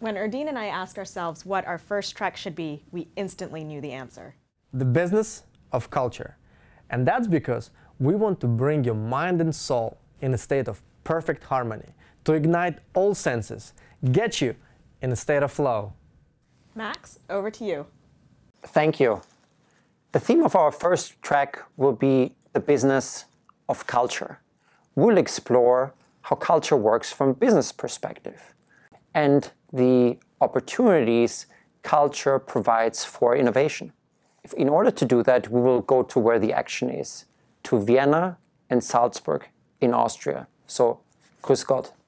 When Erdine and I asked ourselves what our first track should be, we instantly knew the answer. The business of culture. And that's because we want to bring your mind and soul in a state of perfect harmony, to ignite all senses, get you in a state of flow. Max, over to you. Thank you. The theme of our first track will be the business of culture. We'll explore how culture works from business perspective and the opportunities culture provides for innovation. in order to do that, we will go to where the action is, to Vienna and Salzburg in Austria. So, grüß Gott.